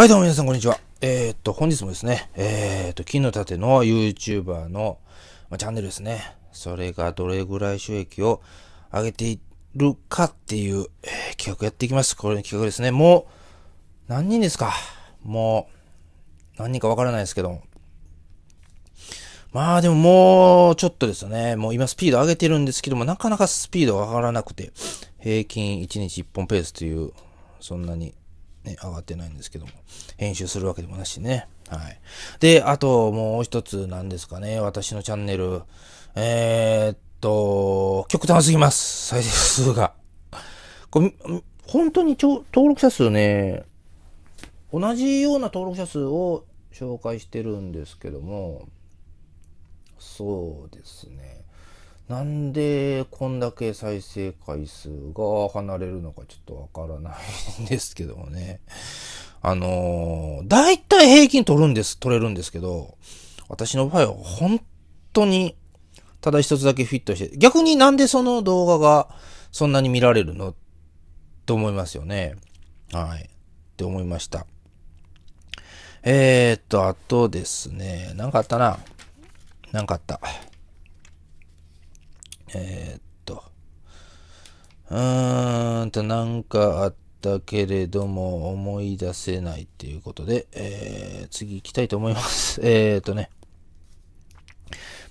はい、どうも皆さん、こんにちは。えー、っと、本日もですね、えー、っと、金の盾の YouTuber の、まあ、チャンネルですね。それがどれぐらい収益を上げているかっていう、えー、企画やっていきます。これの企画ですね。もう、何人ですかもう、何人かわからないですけどまあでももうちょっとですね。もう今スピード上げてるんですけども、なかなかスピードが上がらなくて、平均1日1本ペースという、そんなにね、上がってないんですけども、編集するわけでもなしね。はい。で、あともう一つなんですかね、私のチャンネル、えー、っと、極端すぎます、再生数が。これ本当に登録者数ね、同じような登録者数を紹介してるんですけども、そうですね。なんでこんだけ再生回数が離れるのかちょっとわからないんですけどもね。あのー、だいたい平均取るんです、取れるんですけど、私の場合は本当にただ一つだけフィットして、逆になんでその動画がそんなに見られるのって思いますよね。はい。って思いました。えー、っと、あとですね、なんかあったな。なんかあった。えー、っと、うーんと、なんかあったけれども、思い出せないっていうことで、えー、次行きたいと思います。えー、っとね、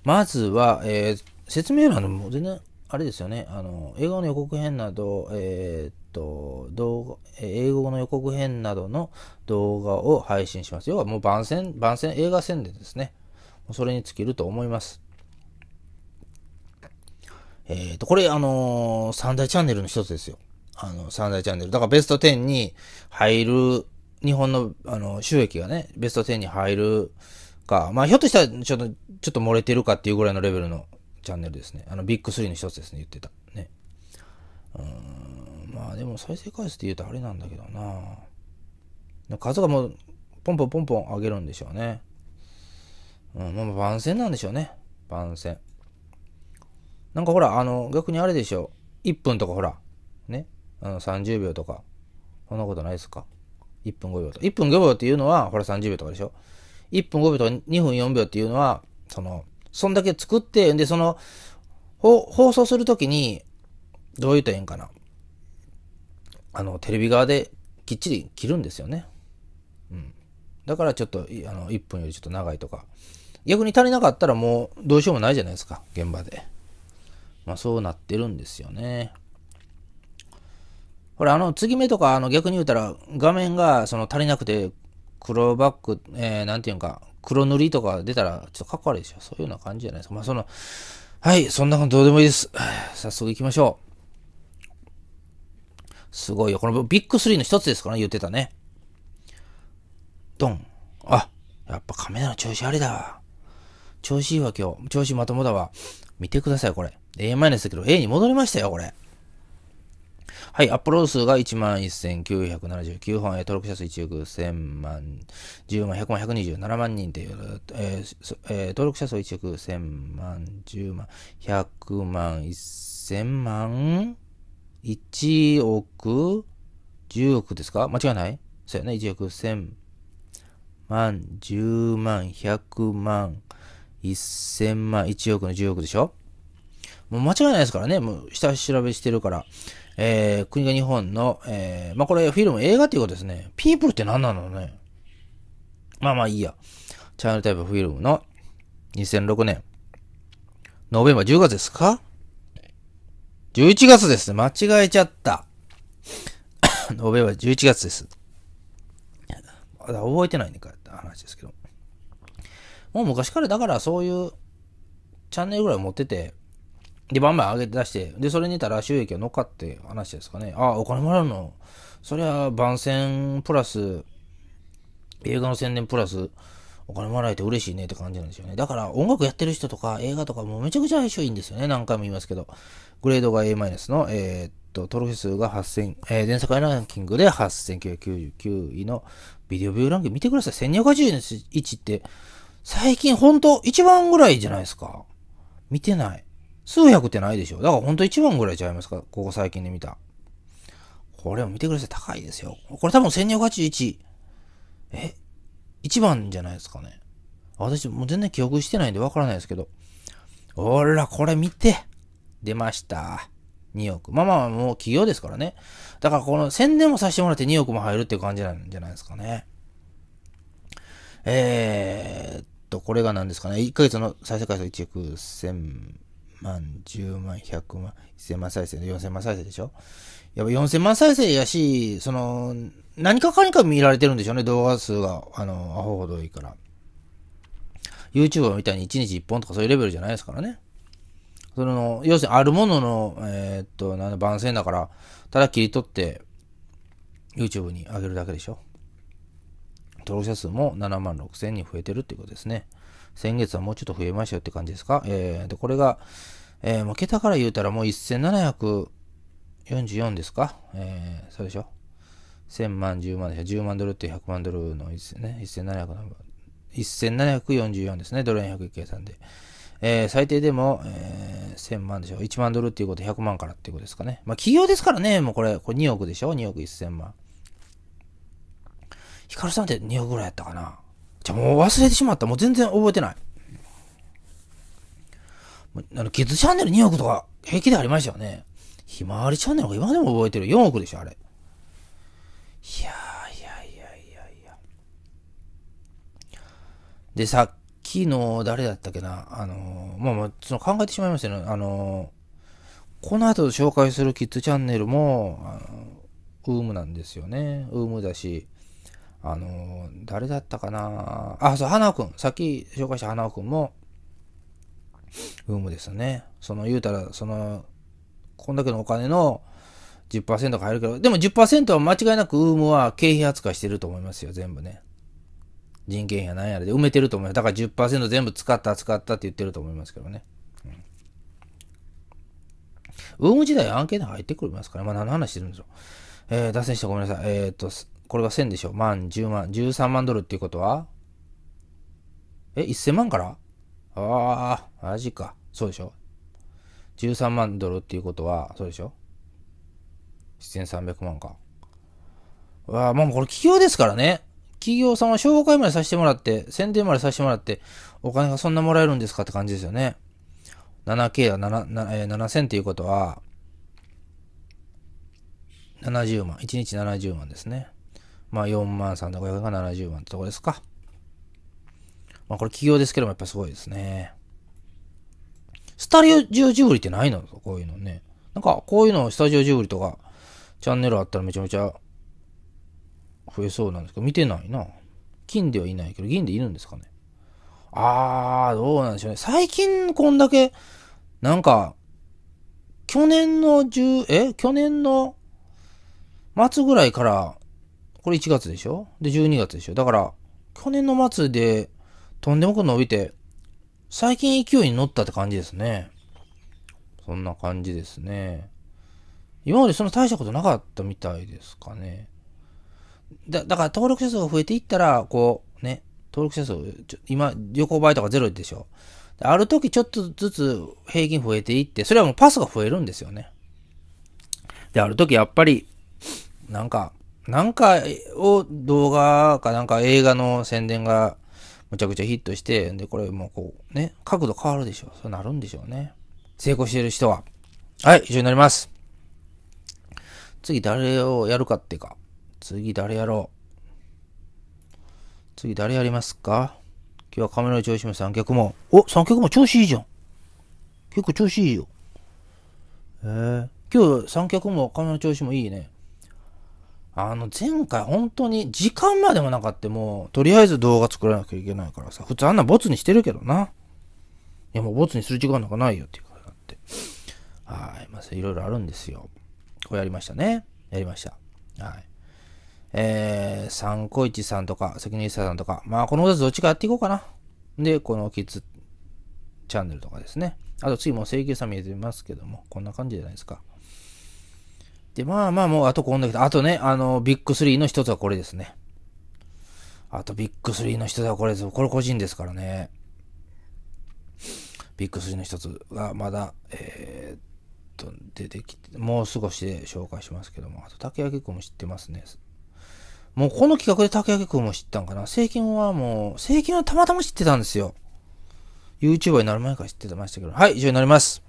まずは、えー、説明欄でも全然、あれですよね、あの、映画の予告編など、えー、っと、動画、英語の予告編などの動画を配信します。要はもう番宣、番宣、映画宣伝ですね。それに尽きると思います。えっ、ー、と、これ、あのー、三大チャンネルの一つですよ。あの、三大チャンネル。だからベスト10に入る、日本の、あの、収益がね、ベスト10に入るか、まあ、ひょっとしたら、ちょっと、ちょっと漏れてるかっていうぐらいのレベルのチャンネルですね。あの、ビッグ3の一つですね、言ってた。ね。うん、まあ、でも再生回数って言うとあれなんだけどな数がもう、ポンポンポンポン上げるんでしょうね。うん、まあ、番宣なんでしょうね。番宣。なんかほら、あの、逆にあれでしょ。1分とかほら、ね、あの30秒とか、そんなことないですか。1分5秒と。1分5秒っていうのは、ほら30秒とかでしょ。1分5秒とか2分4秒っていうのは、その、そんだけ作って、で、その、放送するときに、どう言うとええんかな。あの、テレビ側できっちり切るんですよね。うん。だからちょっと、あの、1分よりちょっと長いとか。逆に足りなかったらもうどうしようもないじゃないですか、現場で。まあ、そうなってるんですよね。ほら、あの、継ぎ目とか、あの、逆に言うたら、画面が、その、足りなくて、黒バック、えー、なんていうんか、黒塗りとか出たら、ちょっとかっこ悪いでしょ。そういうような感じじゃないですか。まあ、その、はい、そんなことどうでもいいです。早速行きましょう。すごいよ。このビッグ3の一つですからね、言ってたね。ドン。あ、やっぱカメラの調子あれだわ。調子いいわ、今日。調子まともだわ。見てください、これ。A マイナスだけど、A に戻りましたよ、これ。はい、アップロード数が11,979本、え登録者数1億1000万、10万、100万、127万人という、えーえー、登録者数1億1000万、10万、100万、1000万、1億、10億ですか間違いないそうやね、1億1000万、10万、100万、1000万、1億の10億でしょもう間違いないですからね。もう下調べしてるから。えー、国が日本の、えー、まあ、これフィルム映画っていうことですね。ピープルって何なのね。まあまあいいや。チャンネルタイプフィルムの2006年。ノベンバー10月ですか ?11 月ですね。間違えちゃった。ノベンバー11月です。まだ覚えてないねやって話ですけど。もう昔からだからそういうチャンネルぐらい持ってて、で、バンバン上げて出して、で、それにたら収益が乗っかって話ですかね。ああ、お金もらうの。そりゃ、番宣プラス、映画の宣伝プラス、お金もらえて嬉しいねって感じなんですよね。だから音楽やってる人とか映画とかもめちゃくちゃ相性いいんですよね。何回も言いますけど。グレードが A- の、えー、っと、トロフィー数が8000、えー、前作ランキングで8999位のビデオビューランキング見てください。1281って最近ほんと1番ぐらいじゃないですか。見てない。数百ってないでしょ。だからほんと1番ぐらいちゃいますか。ここ最近で見た。これを見てください。高いですよ。これ多分1281。え ?1 番じゃないですかね。私もう全然記憶してないんでわからないですけど。ほら、これ見て。出ました。2億。まあまあ、もう企業ですからね。だからこの宣伝もさせてもらって2億も入るっていう感じなんじゃないですかね。えー、と、これが何ですかね。1ヶ月の再生回数1億1000万、10万、100万、1000万再生で4000万再生でしょやっぱ4000万再生やし、その、何かかにか見られてるんでしょうね、動画数が、あの、アホほどいいから。y o u t u b e みたいに1日1本とかそういうレベルじゃないですからね。その、要するにあるものの、えー、っと、なん番宣だから、ただ切り取って、YouTube に上げるだけでしょ。登録者数も7万6千人増えてるっていうことですね。先月はもうちょっと増えましたよって感じですか。えー、で、これが、えー、もう桁から言うたらもう1744ですか。えー、そうでしょ。1000万、10万でしょ。10万ドルって100万ドルの1ね、1700の、1744ですね。ドル円100計算で。えー、最低でも、えー、1000万でしょ。1万ドルっていうこと100万からっていうことですかね。まあ、企業ですからね、もうこれ、これ2億でしょ。2億1000万。ヒカルさんって2億ぐらいやったかな。じゃもう忘れてしまった。もう全然覚えてない。あの、キッズチャンネル2億とか平気でありましたよね。ひまわりチャンネルが今でも覚えてる。4億でしょ、あれ。いやいやいやいやいや。で、さっきの、誰だったっけな。あのー、まあまあ、その考えてしまいましたね。あのー、この後紹介するキッズチャンネルも、あのー、ウームなんですよね。ウームだし。あのー、誰だったかなあ、そう、花尾くん。さっき紹介した花尾くんも、ウームですね。その、言うたら、その、こんだけのお金の10%が入るけど、でも10%は間違いなくウームは経費扱いしてると思いますよ、全部ね。人件費は何やらで埋めてると思います。だから10%全部使った、使ったって言ってると思いますけどね。うん、ウーム時代案件で入ってくるますから、ね、まあ何の話してるんでしょう。えー、脱線してごめんなさい。えー、っと、これが1000でしょ。万、10万、13万ドルっていうことはえ、1000万からああ、マジか。そうでしょ。13万ドルっていうことは、そうでしょ。1300万か。わあ、まあこれ企業ですからね。企業さんは紹介までさせてもらって、宣伝までさせてもらって、お金がそんなもらえるんですかって感じですよね。7K は7000っていうことは、70万。1日70万ですね。まあ4万3500円が70万ってとこですか。まあこれ企業ですけどもやっぱすごいですね。スタジオジブリってないのこういうのね。なんかこういうのスタジオジブリとかチャンネルあったらめちゃめちゃ増えそうなんですけど、見てないな。金ではいないけど、銀でいるんですかね。あー、どうなんでしょうね。最近こんだけ、なんか、去年の10、え去年の末ぐらいからこれ1月でしょで、12月でしょだから、去年の末で、とんでもく伸びて、最近勢いに乗ったって感じですね。そんな感じですね。今までそんな大したことなかったみたいですかね。だ、だから登録者数が増えていったら、こう、ね、登録者数、ちょ今、旅行倍とかゼロでしょ。ある時ちょっとずつ平均増えていって、それはもうパスが増えるんですよね。で、ある時やっぱり、なんか、なんかを動画かなんか映画の宣伝がむちゃくちゃヒットして、で、これもうこうね、角度変わるでしょ。そうなるんでしょうね。成功してる人は。はい、以上になります。次誰をやるかってか。次誰やろう。次誰やりますか今日はカメラの調子も三脚も。お、三脚も調子いいじゃん。結構調子いいよ。えー、今日三脚もカメラの調子もいいね。あの、前回本当に時間までもなかったもう、とりあえず動画作らなきゃいけないからさ、普通あんなボツにしてるけどな。いやもうボツにする時間なんかないよっていうからなって。はい。まあ、いろいろあるんですよ。これやりましたね。やりました。はい。えー、サンコイチさんとか、関根一さんとか、まあこの2つどっちかやっていこうかな。で、このキッズチャンネルとかですね。あと次も請求さん見えてますけども、こんな感じじゃないですか。で、まあまあもうあとこんだけど、あとね、あの、ビッグ3の一つはこれですね。あとビッグ3の一つはこれです。これ個人ですからね。ビッグ3の一つがまだ、えー、っと、出てきて、もう少しで紹介しますけども、あと竹く君も知ってますね。もうこの企画で竹く君も知ったんかな。聖金はもう、聖金はたまたま知ってたんですよ。YouTuber になる前から知ってましたけど。はい、以上になります。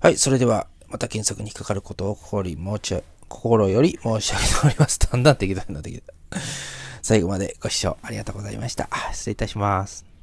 はい、それでは。また検索に引っかかることを心より申し上げております。だんだん適当になってきた。最後までご視聴ありがとうございました。失礼いたします。